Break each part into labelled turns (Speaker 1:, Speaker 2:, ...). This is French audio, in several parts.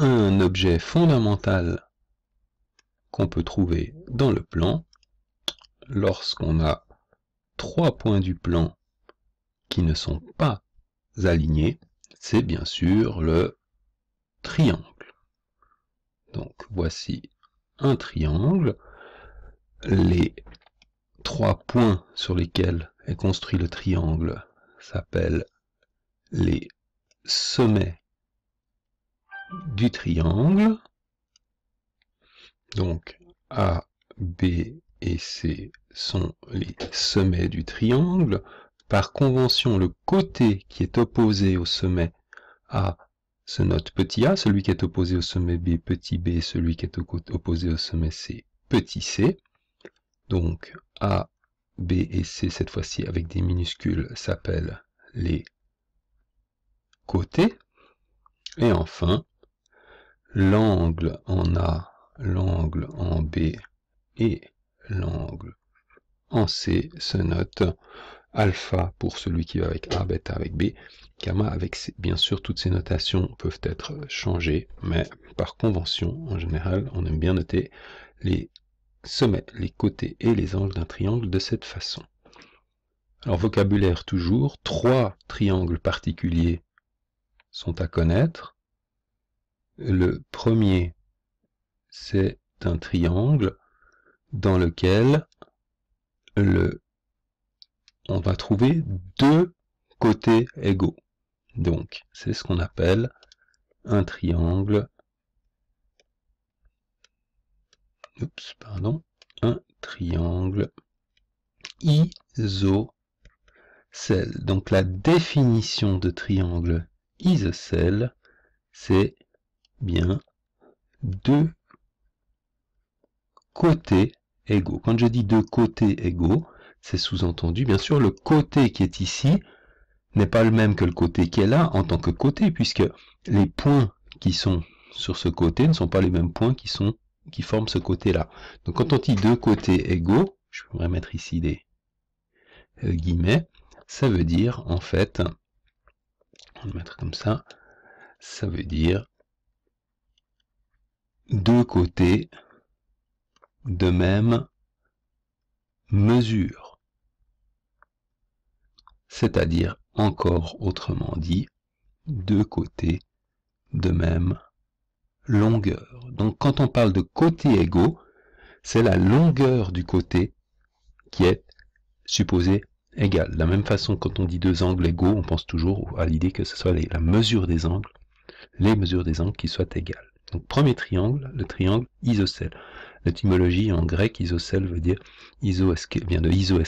Speaker 1: un objet fondamental qu'on peut trouver dans le plan lorsqu'on a trois points du plan qui ne sont pas alignés, c'est bien sûr le triangle. Donc voici un triangle. Les trois points sur lesquels est construit le triangle s'appellent les sommets du triangle. Donc A, B et C sont les sommets du triangle. Par convention, le côté qui est opposé au sommet A se note petit a, celui qui est opposé au sommet B, petit b, celui qui est opposé au sommet C, petit c. Donc A, B et C, cette fois-ci avec des minuscules, s'appellent les côtés. Et enfin, l'angle en A, l'angle en B et l'angle en C se notent alpha pour celui qui va avec A, bêta avec B, gamma avec C. Bien sûr, toutes ces notations peuvent être changées, mais par convention, en général, on aime bien noter les sommets, les côtés et les angles d'un triangle de cette façon. Alors, vocabulaire toujours, trois triangles particuliers sont à connaître. Le premier, c'est un triangle dans lequel le, on va trouver deux côtés égaux. Donc, c'est ce qu'on appelle un triangle. Oups, pardon. Un triangle isocèle. Donc, la définition de triangle isocèle, c'est bien deux côtés égaux. Quand je dis deux côtés égaux, c'est sous-entendu, bien sûr, le côté qui est ici n'est pas le même que le côté qui est là en tant que côté, puisque les points qui sont sur ce côté ne sont pas les mêmes points qui, sont, qui forment ce côté-là. Donc quand on dit deux côtés égaux, je pourrais mettre ici des euh, guillemets, ça veut dire en fait, on va le mettre comme ça, ça veut dire deux côtés de même mesure, c'est-à-dire encore autrement dit, deux côtés de même longueur. Donc quand on parle de côté égaux, c'est la longueur du côté qui est supposée égale. De la même façon, quand on dit deux angles égaux, on pense toujours à l'idée que ce soit la mesure des angles, les mesures des angles qui soient égales. Donc premier triangle, le triangle isocèle. L'étymologie en grec isocèle veut dire iso vient de iso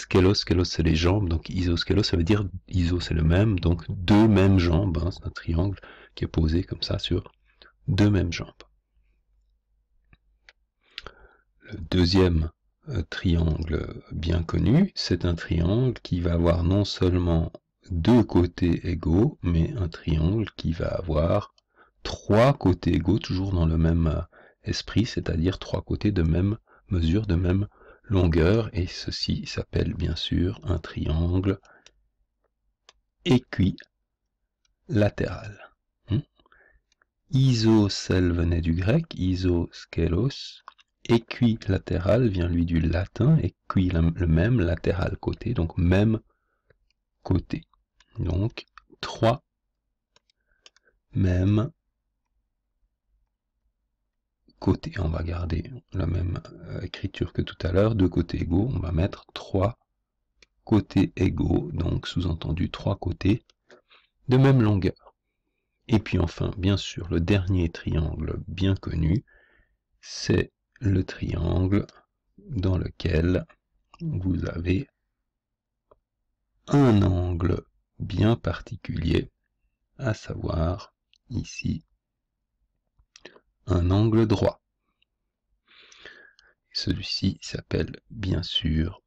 Speaker 1: c'est les jambes, donc isoskelos ça veut dire iso c'est le même, donc deux mêmes jambes, hein, c'est un triangle qui est posé comme ça sur deux mêmes jambes. Le deuxième euh, triangle bien connu, c'est un triangle qui va avoir non seulement deux côtés égaux, mais un triangle qui va avoir trois côtés égaux, toujours dans le même euh, esprit, c'est-à-dire trois côtés de même mesure, de même longueur, et ceci s'appelle bien sûr un triangle équilatéral. Hmm venait du grec, isoskelos, équilatéral vient lui du latin, équi le même, latéral côté, donc même côté. Donc trois même, Côté, on va garder la même euh, écriture que tout à l'heure, deux côtés égaux, on va mettre trois côtés égaux, donc sous-entendu trois côtés de même longueur. Et puis enfin, bien sûr, le dernier triangle bien connu, c'est le triangle dans lequel vous avez un angle bien particulier, à savoir ici un angle droit. Celui-ci s'appelle bien sûr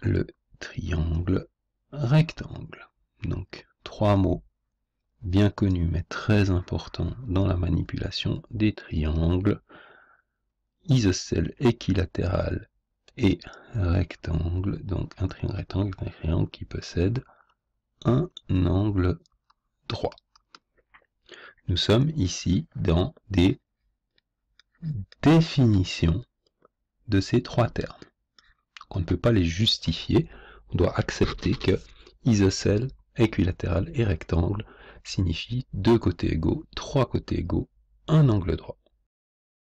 Speaker 1: le triangle rectangle. Donc trois mots bien connus mais très importants dans la manipulation des triangles isocèle équilatéral et rectangle. Donc un triangle rectangle est un triangle qui possède un angle droit. Nous sommes ici dans des définitions de ces trois termes. on ne peut pas les justifier, on doit accepter que isocèle, équilatéral et rectangle signifient deux côtés égaux, trois côtés égaux, un angle droit.